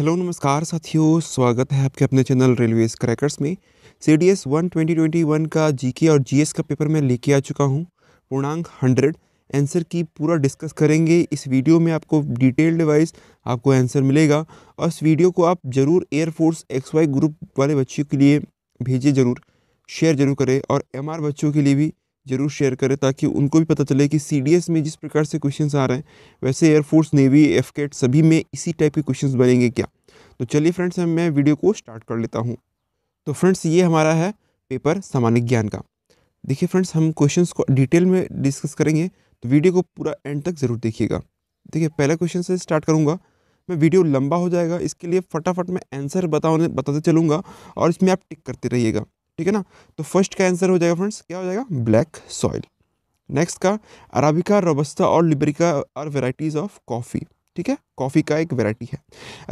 Hello नमस्कार साथियों स्वागत है आपके अपने चैनल रेलवे क्रैकर्स में C D S one twenty twenty one का जीके और जीएस का पेपर मैं लेके आ चुका हूँ पूर्णांक हंड्रेड आंसर की पूरा डिस्कस करेंगे इस वीडियो में आपको डिटेल्ड वाइज आपको आंसर मिलेगा और इस वीडियो को आप ज़रूर एयरफोर्स एक्स वाई ग्रुप वाले बच्चों के लिए भेजिए ज़रूर शेयर ज़रूर करें और एम बच्चों के लिए भी ज़रूर शेयर करें ताकि उनको भी पता चले कि सी में जिस प्रकार से क्वेश्चन आ रहे हैं वैसे एयरफोर्स नेवी एफ सभी में इसी टाइप के क्वेश्चन बनेंगे क्या तो चलिए फ्रेंड्स मैं वीडियो को स्टार्ट कर लेता हूँ तो फ्रेंड्स ये हमारा है पेपर सामान्य ज्ञान का देखिए फ्रेंड्स हम क्वेश्चंस को डिटेल में डिस्कस करेंगे तो वीडियो को पूरा एंड तक ज़रूर देखिएगा देखिए पहला क्वेश्चन से स्टार्ट करूँगा मैं वीडियो लंबा हो जाएगा इसके लिए फटाफट मैं आंसर बताने बताते चलूँगा और इसमें आप टिक करते रहिएगा ठीक है ना तो फर्स्ट का आंसर हो जाएगा फ्रेंड्स क्या हो जाएगा ब्लैक सॉइल नेक्स्ट का अराबिका रोबस्ता और liberica are varieties of coffee ठीक है कॉफ़ी का एक वेराइटी है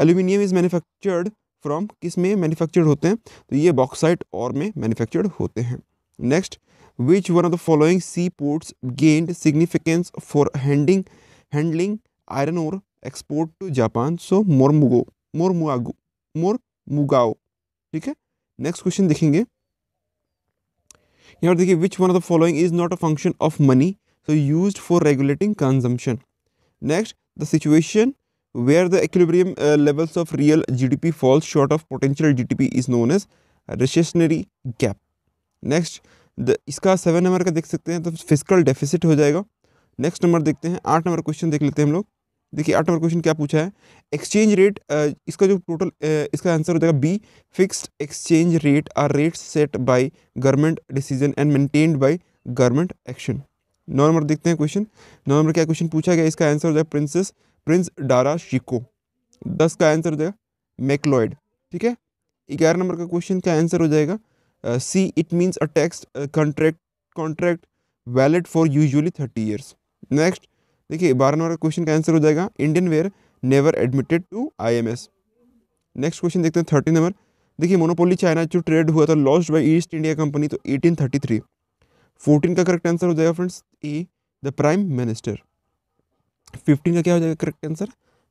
एल्यूमिनियम इज़ मैन्युफैक्चर्ड फ्रॉम किस में मैन्युफैक्चर्ड होते हैं तो ये बॉक्साइट और में मैन्युफैक्चर्ड होते हैं next which one of the following sea ports gained significance for handing handling iron और export to Japan so Mormugao Mormugao Mugao ठीक है नेक्स्ट क्वेश्चन देखेंगे यहाँ पर देखिए which one of the following is not a function of money so use for regulating consumption next the situation where the levels of real G D P falls short of potential G D P is known as recessionary gap next the इसका seven number का देख सकते हैं तो physical deficit हो जाएगा next number देखते हैं आठ नंबर क्वेश्चन देख लेते हैं हम लोग देखिए आठ नंबर क्वेश्चन क्या पूछा है एक्सचेंज रेट इसका जो टोटल इसका आंसर हो जाएगा B fixed exchange rate are rates set by government decision and maintained by government action नौ नंबर देखते हैं क्वेश्चन नौ नंबर क्या क्वेश्चन पूछा गया इसका आंसर हो जाएगा प्रिंसेस प्रिंस डारा शिको दस का आंसर हो जाएगा मैकलॉयड ठीक है ग्यारह नंबर का क्वेश्चन का आंसर हो जाएगा C it means a text contract contract valid for usually thirty years next देखिए बारह नंबर का क्वेश्चन का आंसर हो जाएगा Indian were never admitted to IMS next question देखते हैं थर्टीन नंबर देखिए मोनोपोली चाइना जो ट्रेड हुआ था lost by East India Company तो थ्री फोर्टीन का करेक्ट आंसर हो जाएगा friends A the prime minister fifteen का क्या हो जाएगा करेक्ट आंसर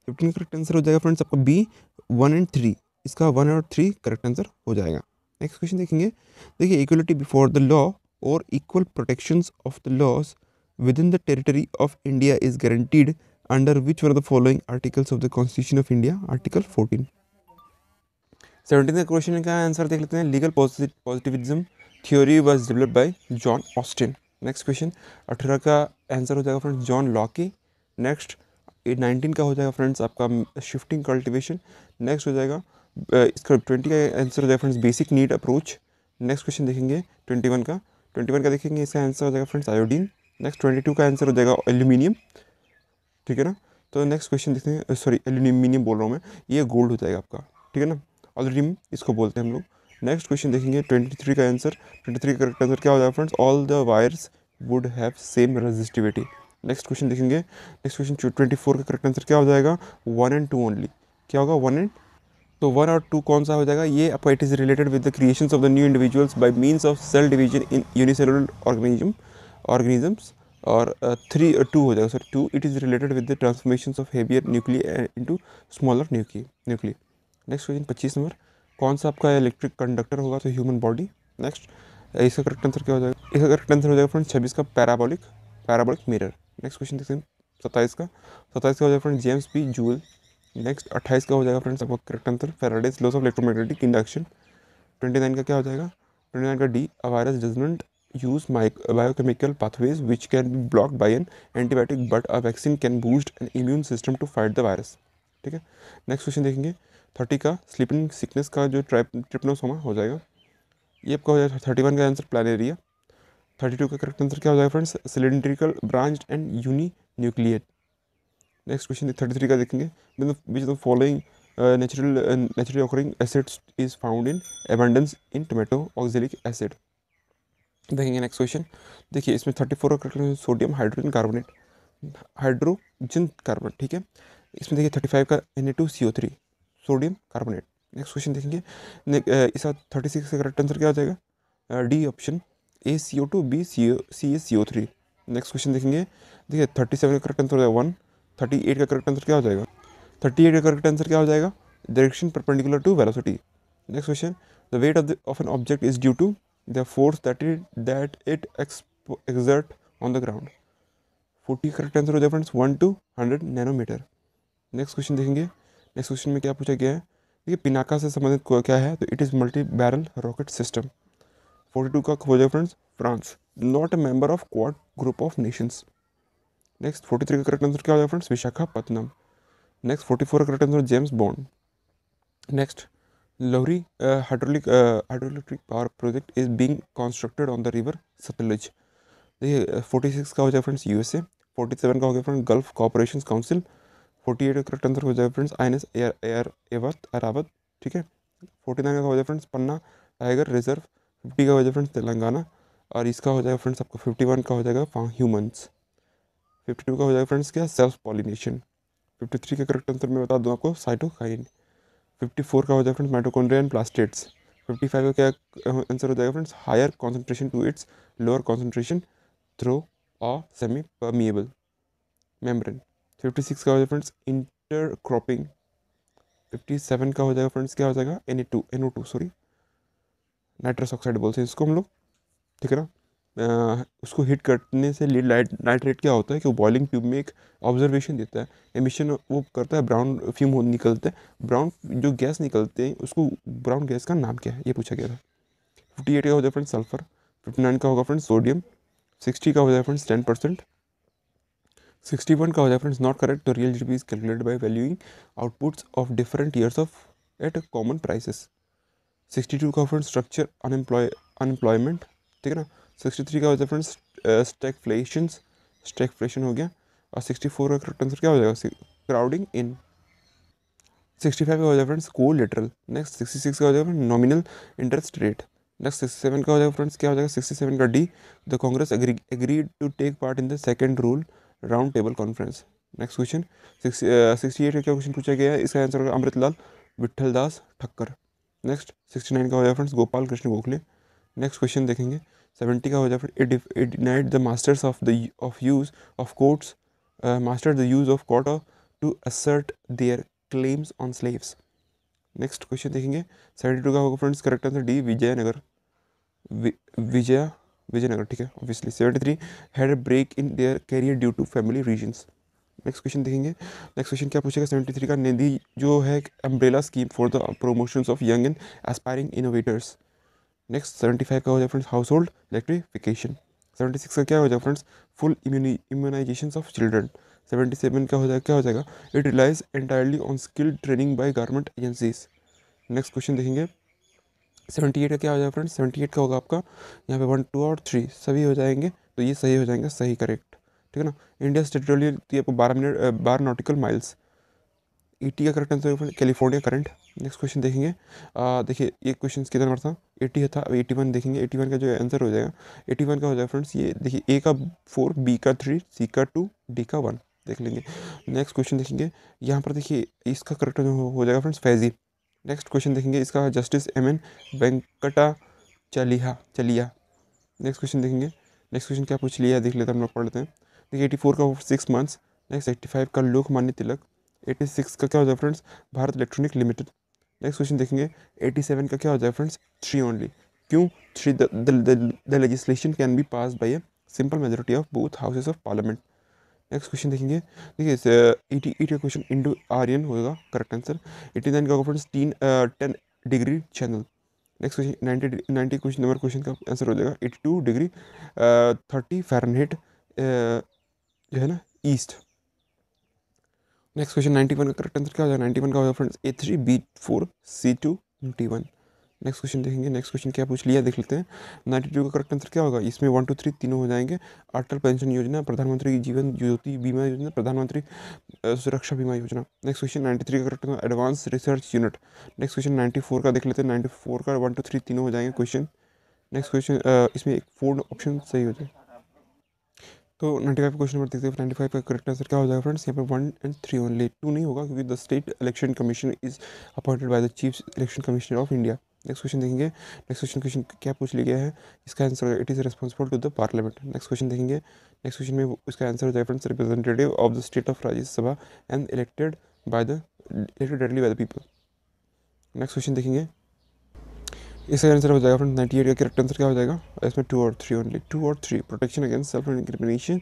फिफ्टीन का करेक्ट आंसर हो जाएगा फ्रेंड्स आपका बी वन एंड थ्री इसका वन और थ्री करेक्ट आंसर हो जाएगा नेक्स्ट क्वेश्चन देखेंगे देखिए इक्वलिटी बिफोर द लॉ और equal protections of the laws within the territory of India is guaranteed under which one of the following articles of the Constitution of India? Article 14. Seventeen question का answer देख लेते हैं legal positivism theory was develop by John Austin next question अठारह का answer हो जाएगा friends John Locke next nineteen का हो जाएगा फ्रेंड्स आपका शिफ्टिंग कल्टिवेशन नेक्स्ट हो जाएगा इसका ट्वेंटी का आंसर हो जाएगा friends basic need approach next question देखेंगे ट्वेंटी वन का ट्वेंटी वन का देखेंगे इसका आंसर हो जाएगा friends iodine next twenty two का आंसर हो जाएगा एल्यूमिनियम ठीक है ना तो नेक्स्ट क्वेश्चन देखते हैं सॉरी uh, एल्यूमिनियम बोल रहा हूँ मैं ये गोल्ड हो जाएगा आपका ठीक है ना ऑलरेडी इसको बोलते हैं हम लोग नेक्स्ट क्वेश्चन देखेंगे ट्वेंटी थ्री का आंसर ट्वेंटी थ्री का करेक्ट आंसर क्या हो जाएगा friends all the wires would have same resistivity next question देखेंगे नेक्स्ट क्वेश्चन ट्वेंटी फोर का करेक्ट आंसर क्या हो जाएगा वन एंड टू ओनली क्या होगा वन एंड तो वन और टू कौन सा हो जाएगा ये आपका it is related with the creation of the new individuals by means of cell division in unicellular organism organisms और थ्री uh, टू uh, हो जाएगा ho two it is related with the transformation of heavier nuclear into smaller into smaller next question पच्चीस number कौन सा आपका electric conductor होगा तो human body next इसका करेक्ट आंसर क्या हो जाएगा इसका करेक्ट आंसर हो जाएगा फ्रेंड छब्बीस का parabolic parabolic mirror next question देखते हैं सत्ताईस का सत्ताईस का हो जाएगा friend James P Joule next अट्ठाईस का हो जाएगा फ्रेंड्स आपका correct answer Faraday's laws of electromagnetic induction twenty nine का क्या हो जाएगा ट्वेंटी नाइन का D a virus does use uh, biochemical pathways which can be blocked by an antibiotic but a vaccine can boost an immune system to fight the virus ठीक है next question देखेंगे thirty का sleeping sickness का जो tribe trypanosoma हो जाएगा ये आपका हो जाएगा थर्टी वन का आंसर प्लानेरिया थर्टी टू का करेक्ट आंसर क्या हो जाएगा friends cylindrical branch and uninucleate next question thirty three का देखेंगे which the following natural naturally occurring acids is found in abundance in tomato oxalic acid देखेंगे next question देखिए इसमें thirty four का sodium hydrogen carbonate hydrogen carbon ठीक है इसमें देखिए थर्टी फाइव का N A two C O three sodium carbonate next question देखेंगे इसका थर्टी सिक्स का करेक्ट आंसर क्या हो जाएगा D option A C O two B C O C A C O three next question देखेंगे देखिए thirty seven का correct answer हो जाएगा वन थर्टी एट का करेक्ट आंसर क्या हो जाएगा थर्टी एट का करेक्ट आंसर क्या हो जाएगा direction perpendicular to velocity next question the weight of the of an object is due to the force that it that it exp- exert on the ground 40 correct answer हो जाए friends one two hundred nanometer next question देखेंगे next question में क्या पूछा गया है देखिए पिनाका से संबंधित क्या है तो it is multi barrel rocket system 42 का हो जाए friends France not a member of Quad group of nations next 43 का करेक्ट आंसर क्या हो जाए फ्रेंड्स विशाखापत्तनम नेक्स्ट 44 का correct answer James Bond next Lohri uh, hydraulic uh, hydroelectric power project is being constructed on the देखिए forty six का हो जाएगा friends USA forty seven का हो गया friend Gulf corporation council forty eight correct answer हो जाएगा फ्रेंड्स आई एन एस एयर एयर एवत अरावत ठीक है फोर्टी नाइन का हो जाए friends Panna tiger reserve fifty का हो जाए फ्रेंड्स तेलंगाना और इसका हो जाएगा फ्रेंड्स आपको फिफ्टी वन का हो जाएगा फॉर ह्यूमन्स फिफ्टी टू का हो जाएगा फ्रेंड्स क्या सेल्फ पॉलिनेशन फिफ्टी थ्री का करेक्ट आंसर मैं बता दूँ आपको साइटोकाइन फिफ्टी फोर का हो जाएगा friends mitochondria and plastids fifty five का क्या आंसर हो जाएगा friends higher concentration to its lower concentration through a semi permeable membrane fifty six का हो जाएगा friends intercropping fifty seven का हो जाएगा फ्रेंड्स क्या हो जाएगा N A two N O two sorry nitrous oxide बोलते हैं इसको हम लोग ठीक है ना उसको हिट करने से लीड लाइट नाइट्रेट क्या होता है कि वो बॉइलिंग ट्यूब में एक ऑब्जर्वेशन देता है एमिशन वो करता है ब्राउन फ्यूम हो निकलता है ब्राउन जो गैस निकलते हैं उसको ब्राउन गैस का नाम क्या है ये पूछा गया था फिफ्टी एट का हो जाए फ्रेंड सल्फर फिफ्टी नाइन का होगा फ्रेंड सोडियम सिक्सटी का हो जाए friends ten percent sixty one का हो जाए फ्रेंड्स नॉट करेक्ट तो real G is calculate by valuing outputs of different years of at common prices sixty two का फ्रेंड स्ट्रक्चर अनएम्प्लॉय अनएम्प्लॉयमेंट ठीक है ना सिक्सटी थ्री का हो जाएगा फ्रेंड्स हो गया और सिक्सटी फोर का करेक्ट आंसर क्या हो जाएगा क्राउडिंग इन सिक्सटी फाइव का हो जाएगा फ्रेंड्स को लेटरल नेक्स्ट सिक्सटी सिक्स का हो जाएगा nominal interest rate next sixty seven का हो जाएगा फ्रेंड्स क्या हो जाएगा सिक्सटी सेवन का D the Congress agree to take part in the second rule round table conference next question sixty eight का क्या क्वेश्चन पूछा गया है इसका आंसर होगा Amritlal Vithal Das Thakkar next sixty nine का हो जाएगा friends Gopal Krishna Gokhale next question देखेंगे सेवेंटी का हो जाए फिर it deny it the masters of the of use of courts master the use of court to assert their claims on slaves next question देखेंगे सेवेंटी टू का होगा friends correct answer D Vijayanagar Vijaya Vijayanagar ठीक है obviously seventy three had break in their career due to family reasons next question देखेंगे next question क्या पूछेगा seventy three का निधि जो है umbrella scheme for the promotion of young and aspiring innovators next seventy five का हो जाए friends household electrification seventy six का क्या हो जाएगा friends full immunization of children seventy seven का हो जाएगा क्या हो जाएगा it relies entirely on skilled training by government agencies next question देखेंगे सेवेंटी एट का क्या हो जाएगा फ्रेंड्स सेवेंटी एट का होगा आपका यहाँ पे वन टू और थ्री सभी हो जाएंगे तो ये सही हो जाएंगे सही करेक्ट ठीक है ना इंडिया टेरिटोरियल तो ये आपको बारह मिनट बारह nautical miles E e T का correct answer California current next question देखेंगे देखिए ये क्वेश्चन कितना नंबर था एटी था अब एटी वन देखेंगे एटी वन का जो आंसर हो जाएगा एटी वन का हो जाएगा फ्रेंड्स ये देखिए ए का फोर बी का थ्री सी का टू डी का वन देख लेंगे नेक्स्ट क्वेश्चन देखेंगे यहाँ पर देखिए इसका करेक्ट आंसर हो जाएगा फ्रेंड्स फैजी नेक्स्ट क्वेश्चन देखेंगे इसका justice M N Venkata Chaliah Chaliah next question देखेंगे नेक्स्ट क्वेश्चन क्या पूछ लिया देख लेते हम लोग पढ़ लेते हैं देखिए एटी फोर का six months next eighty five का लोकमान्य तिलक एटी सिक्स का क्या हो जाए friends Bharat electronic limited next question देखेंगे एटी सेवन का क्या हो जाए फ्रेंड्स थ्री ओनली क्यों three the legislation can be pass by a simple majority of both houses of parliament next question देखेंगे देखिए eighty eight uh, e e का question Indo Aryan होगा करेक्ट आंसर एटी नाइन का friends तीन ten degree channel next question ninety ninety question number question का answer हो जाएगा eighty two degree thirty Fahrenheit जो है ना east next question ninety one का करेक्ट आंसर क्या हो जाएगा नाइन्टी वन का होगा friends A three B four C two T one next question देखेंगे नेक्स्ट क्वेश्चन क्या पूछ लिया देख लेते हैं नाइन्टी टू का करेक्ट आंसर क्या होगा इसमें वन टू थ्री तीनों हो जाएंगे अटल पेंशन योजना प्रधानमंत्री जीवन ज्योति बीमा योजना प्रधानमंत्री Suraksha Bima Yojana next question ninety three का correct answer advance research unit next question ninety four का देख लेते हैं नाइन्टी फोर का वन टू थ्री तीनों हो जाएंगे क्वेश्चन नेक्स्ट क्वेश्चन इसमें एक फोर ऑप्शन सही हो जाएगा तो नाइन्टी फाइव क्वेश्चन नंबर देखते हैं नाइन्टी फाइव का करेक्ट आंसर क्या हो जाएगा फ्रेंड्स यहाँ पर one and three only two नहीं होगा क्योंकि the state election commission is appointed by the chief election commissioner of India next question देखेंगे नेक्स्ट क्वेश्चन क्वेश्चन क्या पूछ लिया गया है इसका answer it is responsible to the parliament next question देखेंगे नेक्स्ट क्वेश्चन में इसका आंसर हो जाएगा friends representative of the state of Rajya Sabha and elected by the elected directly by the people next question देखेंगे इसका आंसर हो जाएगा फ्रेंड नाइन्टी एट का करेक्ट आंसर क्या हो जाएगा इसमें टू और थ्री ओनली टू और three protection against self incrimination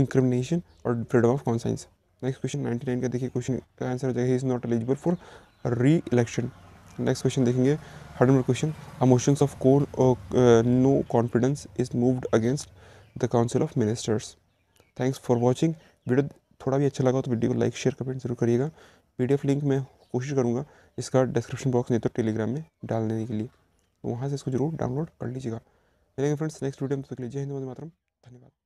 incrimination और freedom of conscience next question ninety nine का देखिए क्वेश्चन का आंसर हो जाएगा is not eligible for re election next question देखेंगे हर्ड number question motions of core no confidence is moved against the council of ministers thanks for watching video थोड़ा भी अच्छा लगा तो वीडियो को लाइक शेयर कमेंट जरूर करिएगा एफ लिंक मैं कोशिश करूँगा इसका डिस्क्रिप्शन बॉक्स नहीं तो टेलीग्राम में डाल देने के लिए तो वहाँ से इसको जरूर डाउनलोड कर लीजिएगा मिलेंगे फ्रेंड्स नेक्स्ट वीडियो में तक लीजिए हिंदू मात्र धन्यवाद